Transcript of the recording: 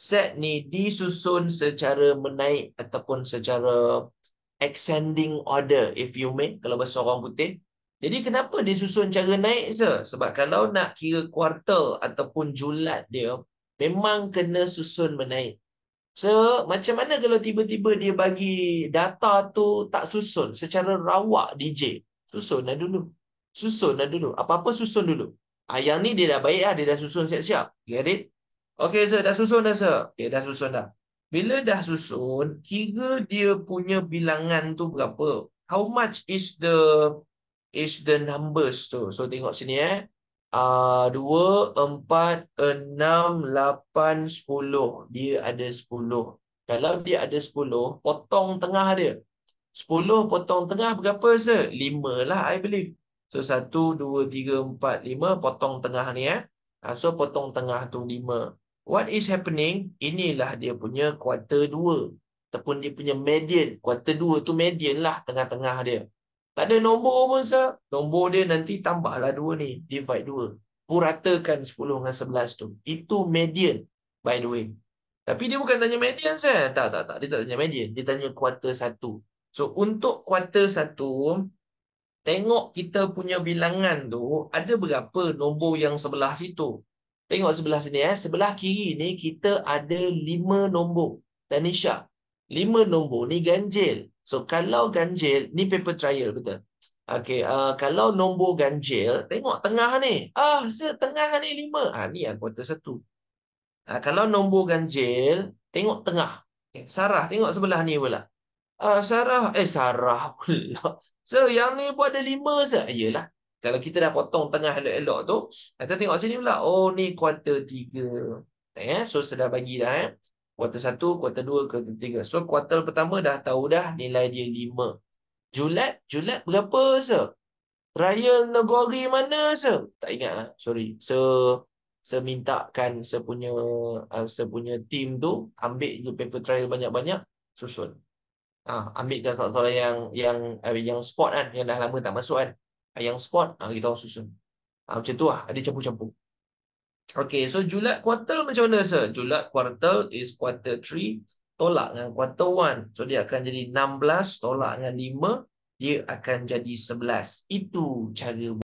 set ni disusun secara menaik ataupun secara ascending order if you may kalau bahasa orang putih jadi kenapa dia susun cara naik je? Sebab kalau nak kira kuartal ataupun julat dia, memang kena susun menaik. So, macam mana kalau tiba-tiba dia bagi data tu tak susun secara rawak DJ? Susun dah dulu. Susun dah dulu. Apa-apa susun dulu. Ah, ni dia dah baik lah. Dia dah susun siap-siap. Get it? Okey, sir. Dah susun dah, sir. Okey, dah susun dah. Bila dah susun, kira dia punya bilangan tu berapa? How much is the is the numbers tu? So, tengok sini eh. Ah, dua, empat, enam, lapan, sepuluh. Dia ada sepuluh. Kalau dia ada sepuluh, potong tengah dia. Sepuluh potong tengah berapa, sir? Lima lah, I believe. So, satu, dua, tiga, empat, lima. Potong tengah ni eh. Ah, so, potong tengah tu lima. What is happening? Inilah dia punya kuarter 2 ataupun dia punya median. Kuarter 2 tu median lah tengah-tengah dia. Tak ada nombor pun sah? Nombor dia nanti tambahlah 2 ni, divide 2. Puratakan 10 dengan 11 tu. Itu median by the way. Tapi dia bukan tanya median sah. Tak tak tak, dia tak tanya median, dia tanya kuarter 1. So untuk kuarter 1 Tengok kita punya bilangan tu, ada berapa nombor yang sebelah situ. Tengok sebelah sini eh. Sebelah kiri ni kita ada lima nombor. Tanisha. Lima nombor ni ganjil. So kalau ganjil, ni paper trial betul. Okay, uh, kalau nombor ganjil, tengok tengah ni. Ah, setengah ni 5. Ah, ni anggota 1. Ah, kalau nombor ganjil, tengok tengah. Okay, Sarah, tengok sebelah ni pula. Ah, Sarah, eh Sarah pula. So yang ni pun ada 5 se. Yalah, kalau kita dah potong tengah elok-elok tu, kita tengok sini pula. Oh, ni kuarter tiga. Eh, so, sudah bagi dah. Eh. Kuarter satu, kuarter dua, kuarter tiga. So, kuarter pertama dah tahu dah nilai dia lima. Julat? Julat berapa, se? Trial negeri mana, se? Tak ingat lah. Sorry. So, semintakan sepunya uh, ah, sepunya team tu ambil je paper trial banyak-banyak susun. Ah, ha, ambil soalan-soalan yang yang eh, yang spot kan yang dah lama tak masuk kan. Ah, yang spot ha, ah, kita orang susun. Ha, macam tu lah. Ada campur-campur. Okay. So, julat kuartal macam mana, sir? Julat kuartal is quarter 3 tolak dengan quarter 1. So, dia akan jadi 16 tolak dengan 5. Dia akan jadi 11. Itu cara